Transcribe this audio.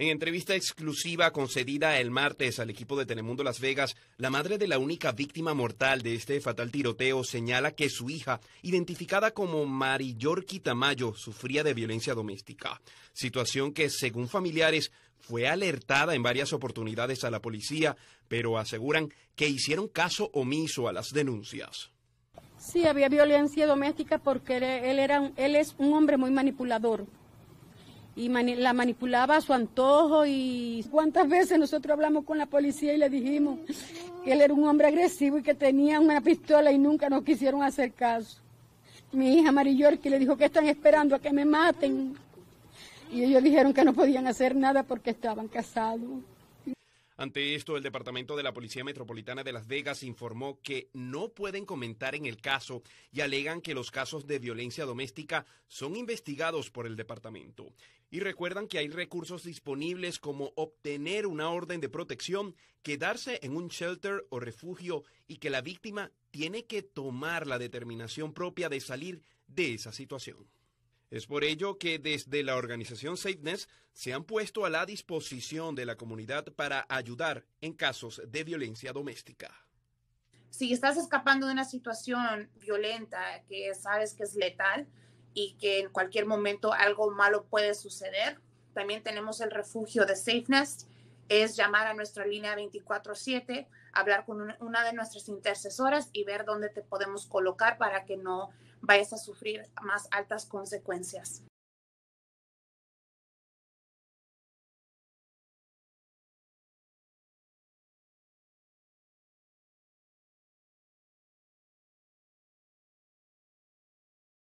En entrevista exclusiva concedida el martes al equipo de Telemundo Las Vegas, la madre de la única víctima mortal de este fatal tiroteo señala que su hija, identificada como Mari Tamayo, sufría de violencia doméstica, situación que, según familiares, fue alertada en varias oportunidades a la policía, pero aseguran que hicieron caso omiso a las denuncias. Sí, había violencia doméstica porque él, era, él es un hombre muy manipulador y la manipulaba a su antojo y cuántas veces nosotros hablamos con la policía y le dijimos que él era un hombre agresivo y que tenía una pistola y nunca nos quisieron hacer caso. Mi hija que le dijo que están esperando a que me maten y ellos dijeron que no podían hacer nada porque estaban casados. Ante esto, el Departamento de la Policía Metropolitana de Las Vegas informó que no pueden comentar en el caso y alegan que los casos de violencia doméstica son investigados por el departamento. Y recuerdan que hay recursos disponibles como obtener una orden de protección, quedarse en un shelter o refugio y que la víctima tiene que tomar la determinación propia de salir de esa situación. Es por ello que desde la organización SafeNess se han puesto a la disposición de la comunidad para ayudar en casos de violencia doméstica. Si estás escapando de una situación violenta que sabes que es letal y que en cualquier momento algo malo puede suceder, también tenemos el refugio de SafeNess es llamar a nuestra línea 24/7, hablar con una de nuestras intercesoras y ver dónde te podemos colocar para que no vayas a sufrir más altas consecuencias.